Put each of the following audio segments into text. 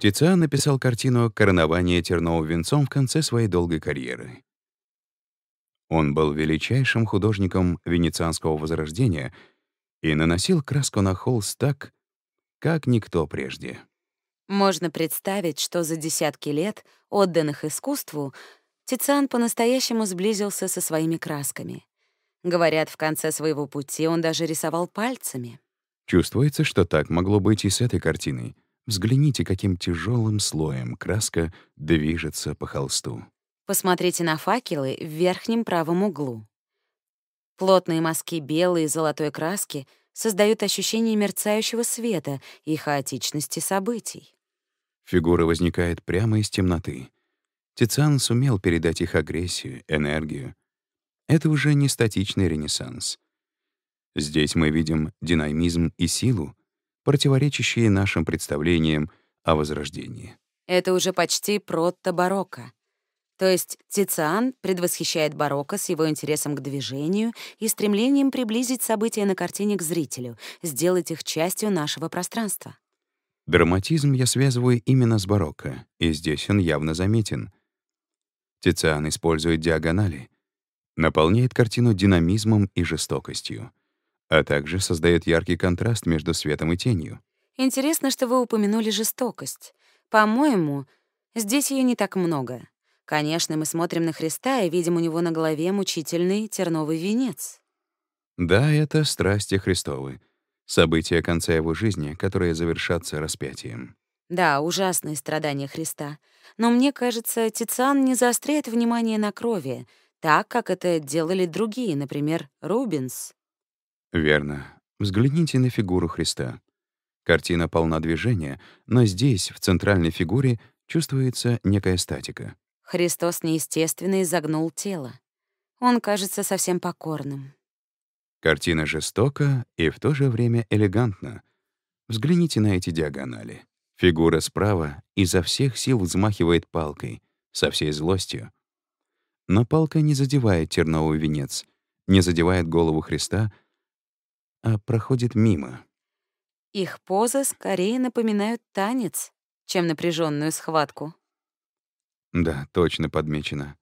Тициан написал картину «Коронование терновым венцом» в конце своей долгой карьеры. Он был величайшим художником Венецианского Возрождения и наносил краску на холст так, как никто прежде. Можно представить, что за десятки лет, отданных искусству, Тициан по-настоящему сблизился со своими красками. Говорят, в конце своего пути он даже рисовал пальцами. Чувствуется, что так могло быть и с этой картиной — Взгляните, каким тяжелым слоем краска движется по холсту. Посмотрите на факелы в верхнем правом углу. Плотные мазки белой и золотой краски создают ощущение мерцающего света и хаотичности событий. Фигура возникает прямо из темноты. Тициан сумел передать их агрессию, энергию. Это уже не статичный ренессанс. Здесь мы видим динамизм и силу, противоречащие нашим представлениям о Возрождении. Это уже почти прото-барокко. То есть Тициан предвосхищает барокко с его интересом к движению и стремлением приблизить события на картине к зрителю, сделать их частью нашего пространства. Драматизм я связываю именно с барокко, и здесь он явно заметен. Тициан использует диагонали, наполняет картину динамизмом и жестокостью а также создает яркий контраст между светом и тенью. Интересно, что вы упомянули жестокость. По-моему, здесь ее не так много. Конечно, мы смотрим на Христа и видим у него на голове мучительный терновый венец. Да, это страсти Христовы, события конца его жизни, которые завершатся распятием. Да, ужасные страдания Христа. Но мне кажется, Тициан не заостряет внимание на крови, так, как это делали другие, например, Рубинс. Верно. Взгляните на фигуру Христа. Картина полна движения, но здесь, в центральной фигуре, чувствуется некая статика. Христос неестественно изогнул тело. Он кажется совсем покорным. Картина жестока и в то же время элегантна. Взгляните на эти диагонали. Фигура справа изо всех сил взмахивает палкой, со всей злостью. Но палка не задевает терновый венец, не задевает голову Христа — а проходит мимо. Их позы скорее напоминают танец, чем напряженную схватку. Да, точно подмечено.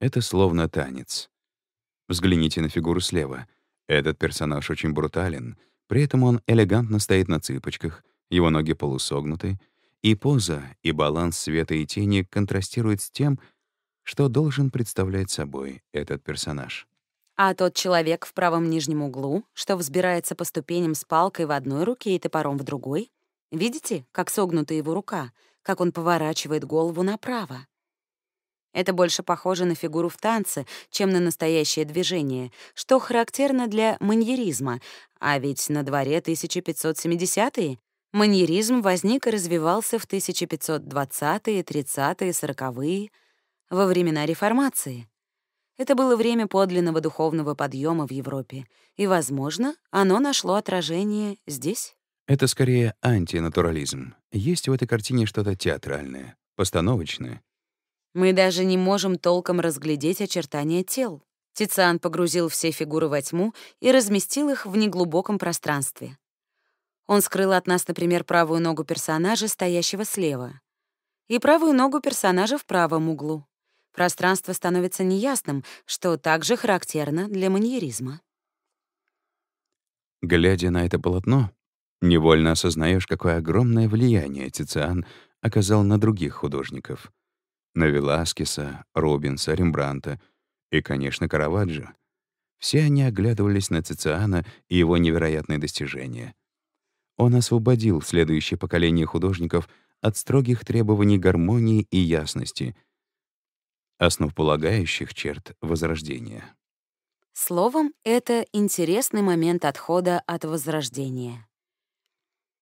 Это словно танец. Взгляните на фигуру слева. Этот персонаж очень брутален, при этом он элегантно стоит на цыпочках, его ноги полусогнуты, и поза, и баланс света и тени контрастируют с тем, что должен представлять собой этот персонаж. А тот человек в правом нижнем углу, что взбирается по ступеням с палкой в одной руке и топором в другой, видите, как согнута его рука, как он поворачивает голову направо? Это больше похоже на фигуру в танце, чем на настоящее движение, что характерно для маньеризма, а ведь на дворе 1570-е. Маньеризм возник и развивался в 1520-е, 30-е, 40-е, во времена реформации. Это было время подлинного духовного подъема в Европе, и, возможно, оно нашло отражение здесь. Это скорее антинатурализм. Есть в этой картине что-то театральное, постановочное. Мы даже не можем толком разглядеть очертания тел. Тициан погрузил все фигуры во тьму и разместил их в неглубоком пространстве. Он скрыл от нас, например, правую ногу персонажа, стоящего слева, и правую ногу персонажа в правом углу пространство становится неясным, что также характерно для маньеризма. Глядя на это полотно, невольно осознаешь, какое огромное влияние Тициан оказал на других художников. На Веласкеса, Робинса, Рембранта и, конечно, Караваджо. Все они оглядывались на Тициана и его невероятные достижения. Он освободил следующее поколение художников от строгих требований гармонии и ясности — основополагающих черт Возрождения. Словом, это интересный момент отхода от Возрождения.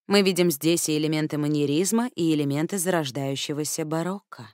Мы видим здесь и элементы Маньеризма и элементы зарождающегося барокко.